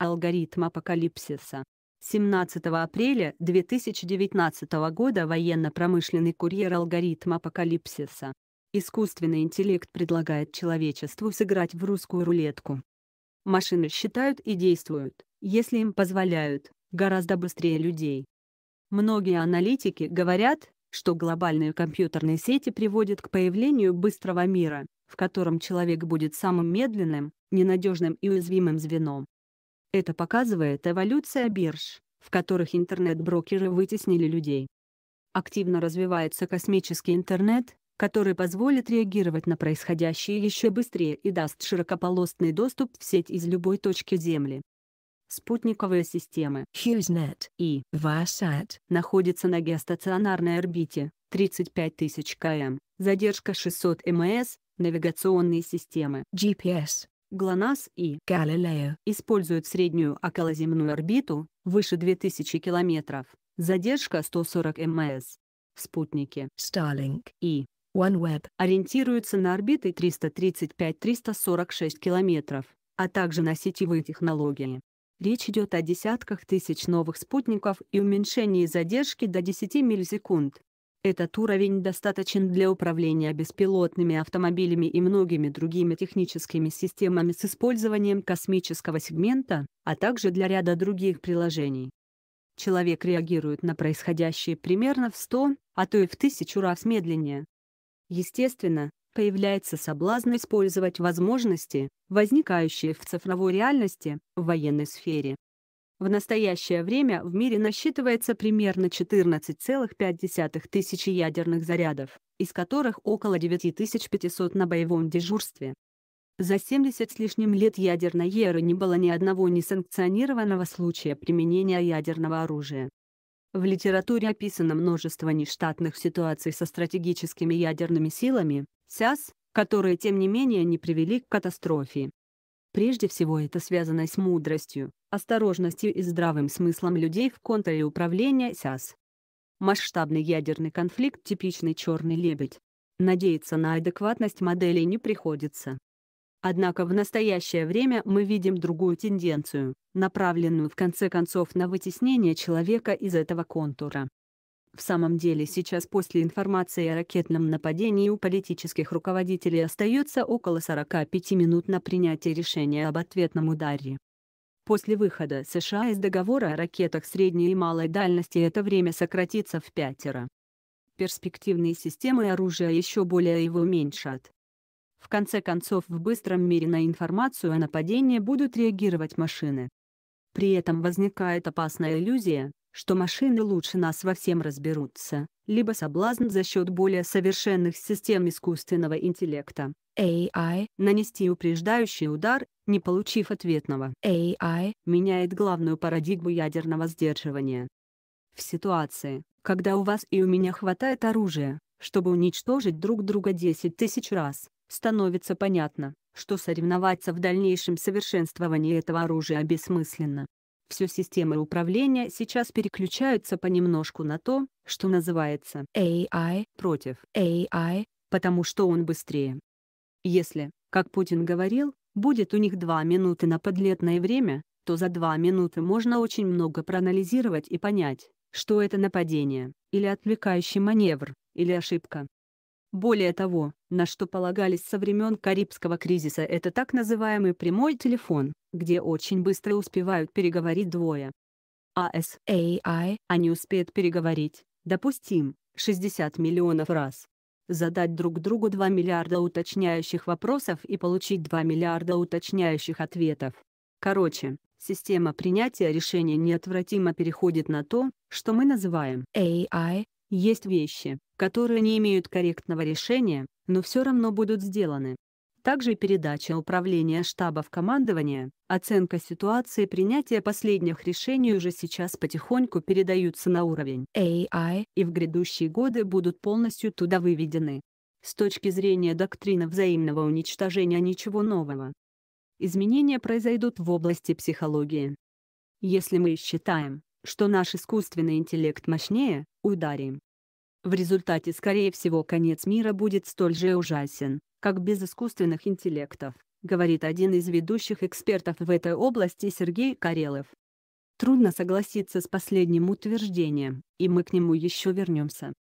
Алгоритм апокалипсиса. 17 апреля 2019 года военно-промышленный курьер алгоритм апокалипсиса. Искусственный интеллект предлагает человечеству сыграть в русскую рулетку. Машины считают и действуют, если им позволяют, гораздо быстрее людей. Многие аналитики говорят, что глобальные компьютерные сети приводят к появлению быстрого мира, в котором человек будет самым медленным, ненадежным и уязвимым звеном. Это показывает эволюция бирж, в которых интернет-брокеры вытеснили людей. Активно развивается космический интернет, который позволит реагировать на происходящее еще быстрее и даст широкополосный доступ в сеть из любой точки Земли. Спутниковые системы HughesNet и VASAT находятся на геостационарной орбите 35 тысяч км, задержка 600 МС, навигационные системы GPS ГЛОНАСС и Галилео используют среднюю околоземную орбиту, выше 2000 км, задержка 140 МС. Спутники Starlink и OneWeb ориентируются на орбиты 335-346 км, а также на сетевые технологии. Речь идет о десятках тысяч новых спутников и уменьшении задержки до 10 миллисекунд. Этот уровень достаточен для управления беспилотными автомобилями и многими другими техническими системами с использованием космического сегмента, а также для ряда других приложений. Человек реагирует на происходящее примерно в 100, а то и в 1000 раз медленнее. Естественно, появляется соблазн использовать возможности, возникающие в цифровой реальности, в военной сфере, в настоящее время в мире насчитывается примерно 14,5 тысячи ядерных зарядов, из которых около 9500 на боевом дежурстве. За 70 с лишним лет ядерной эры не было ни одного несанкционированного случая применения ядерного оружия. В литературе описано множество нештатных ситуаций со стратегическими ядерными силами, СЯС, которые тем не менее не привели к катастрофе. Прежде всего это связано с мудростью, осторожностью и здравым смыслом людей в контуре управления САС. Масштабный ядерный конфликт – типичный черный лебедь. Надеяться на адекватность моделей не приходится. Однако в настоящее время мы видим другую тенденцию, направленную в конце концов на вытеснение человека из этого контура. В самом деле сейчас после информации о ракетном нападении у политических руководителей остается около 45 минут на принятие решения об ответном ударе. После выхода США из договора о ракетах средней и малой дальности это время сократится в пятеро. Перспективные системы оружия еще более его уменьшат. В конце концов в быстром мире на информацию о нападении будут реагировать машины. При этом возникает опасная иллюзия, что машины лучше нас во всем разберутся, либо соблазн за счет более совершенных систем искусственного интеллекта AI, нанести упреждающий удар, не получив ответного. AI меняет главную парадигму ядерного сдерживания. В ситуации, когда у вас и у меня хватает оружия, чтобы уничтожить друг друга 10 тысяч раз, становится понятно, что соревноваться в дальнейшем совершенствовании этого оружия бессмысленно. Все системы управления сейчас переключаются понемножку на то, что называется AI против AI, потому что он быстрее. Если, как Путин говорил, будет у них 2 минуты на подлетное время, то за 2 минуты можно очень много проанализировать и понять, что это нападение, или отвлекающий маневр, или ошибка. Более того, на что полагались со времен Карибского кризиса это так называемый прямой телефон, где очень быстро успевают переговорить двое. АСАИ, они успеют переговорить, допустим, 60 миллионов раз задать друг другу 2 миллиарда уточняющих вопросов и получить 2 миллиарда уточняющих ответов. Короче, система принятия решений неотвратимо переходит на то, что мы называем AI. Есть вещи, которые не имеют корректного решения, но все равно будут сделаны. Также передача управления штабов командования, оценка ситуации и принятие последних решений уже сейчас потихоньку передаются на уровень AI и в грядущие годы будут полностью туда выведены. С точки зрения доктрины взаимного уничтожения ничего нового. Изменения произойдут в области психологии. Если мы считаем, что наш искусственный интеллект мощнее, ударим в результате, скорее всего, конец мира будет столь же ужасен, как без искусственных интеллектов, говорит один из ведущих экспертов в этой области Сергей Карелов. Трудно согласиться с последним утверждением, и мы к нему еще вернемся.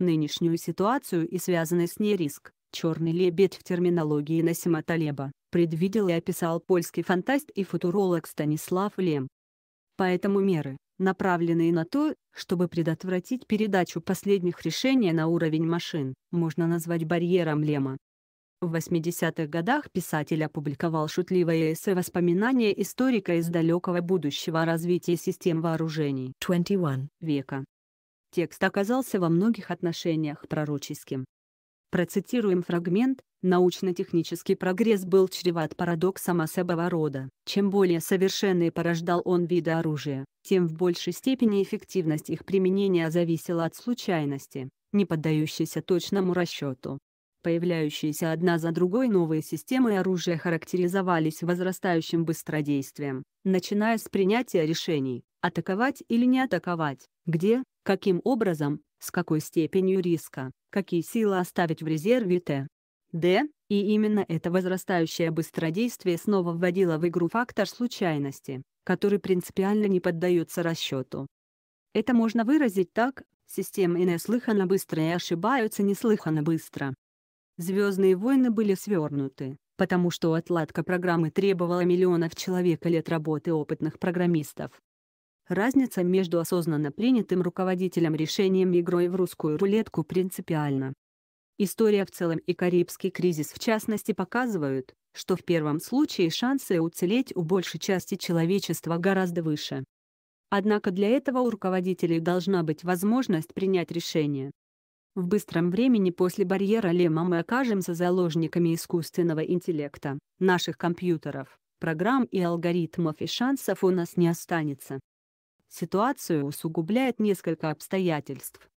Нынешнюю ситуацию и связанный с ней риск, «черный лебедь» в терминологии Насима Талеба, предвидел и описал польский фантаст и футуролог Станислав Лем. Поэтому меры, направленные на то, чтобы предотвратить передачу последних решений на уровень машин, можно назвать барьером Лема. В 80-х годах писатель опубликовал шутливое эссе «Воспоминания историка из далекого будущего развития систем вооружений 21 века». Текст оказался во многих отношениях пророческим, Процитируем фрагмент, научно-технический прогресс был чреват парадоксом особого рода. Чем более совершенный порождал он виды оружия, тем в большей степени эффективность их применения зависела от случайности, не поддающейся точному расчету. Появляющиеся одна за другой новые системы оружия характеризовались возрастающим быстродействием, начиная с принятия решений, атаковать или не атаковать, где, каким образом, с какой степенью риска, какие силы оставить в резерве Т. Д. И именно это возрастающее быстродействие снова вводило в игру фактор случайности, который принципиально не поддается расчету. Это можно выразить так, система системы неслыханно быстро и ошибаются неслыханно быстро. Звездные войны были свернуты, потому что отладка программы требовала миллионов человек лет работы опытных программистов. Разница между осознанно принятым руководителем решением и игрой в русскую рулетку принципиальна. История в целом и Карибский кризис в частности показывают, что в первом случае шансы уцелеть у большей части человечества гораздо выше. Однако для этого у руководителей должна быть возможность принять решение. В быстром времени после барьера Лема мы окажемся заложниками искусственного интеллекта, наших компьютеров, программ и алгоритмов и шансов у нас не останется. Ситуацию усугубляет несколько обстоятельств.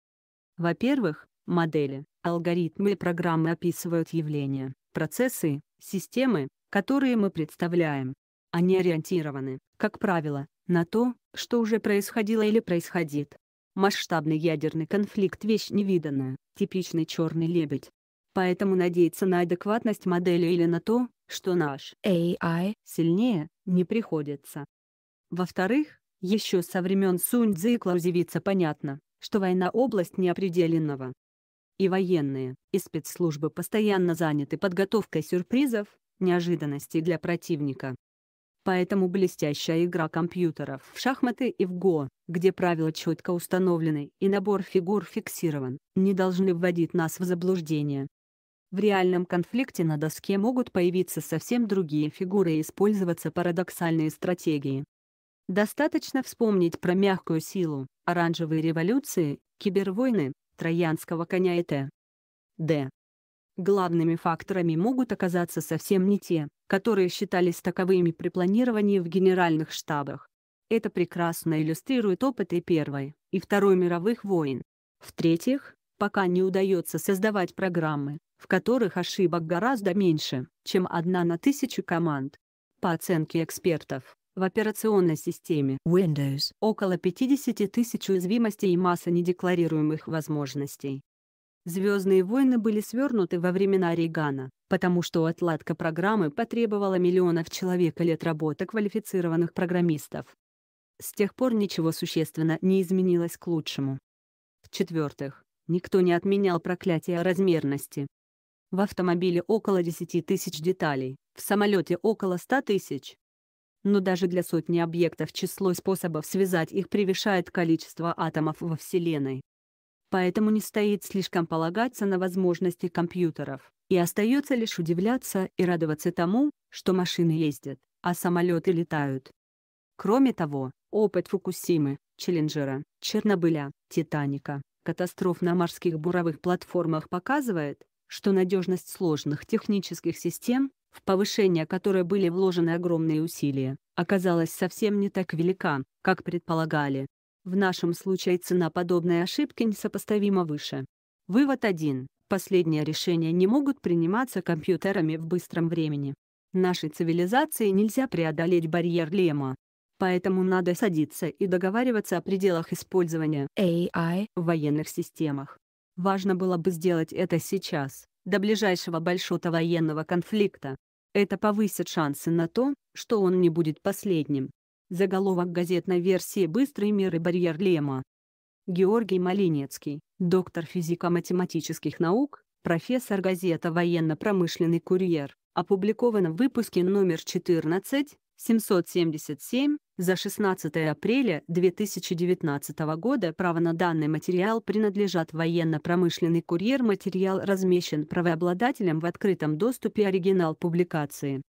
Во-первых, модели, алгоритмы и программы описывают явления, процессы, системы, которые мы представляем. Они ориентированы, как правило, на то, что уже происходило или происходит. Масштабный ядерный конфликт – вещь невиданная, типичный черный лебедь. Поэтому надеяться на адекватность модели или на то, что наш AI сильнее, не приходится. Во-вторых, еще со времен Сунь Цзы и Клаузевица понятно, что война – область неопределенного. И военные, и спецслужбы постоянно заняты подготовкой сюрпризов, неожиданностей для противника. Поэтому блестящая игра компьютеров в шахматы и в ГО, где правила четко установлены и набор фигур фиксирован, не должны вводить нас в заблуждение. В реальном конфликте на доске могут появиться совсем другие фигуры и использоваться парадоксальные стратегии. Достаточно вспомнить про мягкую силу, оранжевые революции, кибервойны, троянского коня и т. д. Главными факторами могут оказаться совсем не те, которые считались таковыми при планировании в генеральных штабах. Это прекрасно иллюстрирует опыты Первой, и Второй мировых войн. В-третьих, пока не удается создавать программы, в которых ошибок гораздо меньше, чем одна на тысячу команд. По оценке экспертов, в операционной системе Windows около 50 тысяч уязвимостей и масса недекларируемых возможностей. «Звездные войны» были свернуты во времена Рейгана, потому что отладка программы потребовала миллионов человек лет работы квалифицированных программистов. С тех пор ничего существенно не изменилось к лучшему. В-четвертых, никто не отменял проклятие размерности. В автомобиле около 10 тысяч деталей, в самолете около 100 тысяч, но даже для сотни объектов число способов связать их превышает количество атомов во Вселенной. Поэтому не стоит слишком полагаться на возможности компьютеров. И остается лишь удивляться и радоваться тому, что машины ездят, а самолеты летают. Кроме того, опыт Фукусимы, Челленджера, Чернобыля, Титаника, катастроф на морских буровых платформах показывает, что надежность сложных технических систем, в повышение которой были вложены огромные усилия, оказалась совсем не так велика, как предполагали. В нашем случае цена подобной ошибки несопоставимо выше. Вывод 1. Последние решения не могут приниматься компьютерами в быстром времени. Нашей цивилизации нельзя преодолеть барьер Лема. Поэтому надо садиться и договариваться о пределах использования AI в военных системах. Важно было бы сделать это сейчас до ближайшего большого военного конфликта. Это повысит шансы на то, что он не будет последним. Заголовок газетной версии «Быстрый мир и барьер Лема». Георгий Малинецкий, доктор физико-математических наук, профессор газета «Военно-промышленный курьер», опубликован в выпуске номер 14, 777, за 16 апреля 2019 года право на данный материал принадлежат военно-промышленный курьер. Материал размещен правообладателем в открытом доступе оригинал публикации.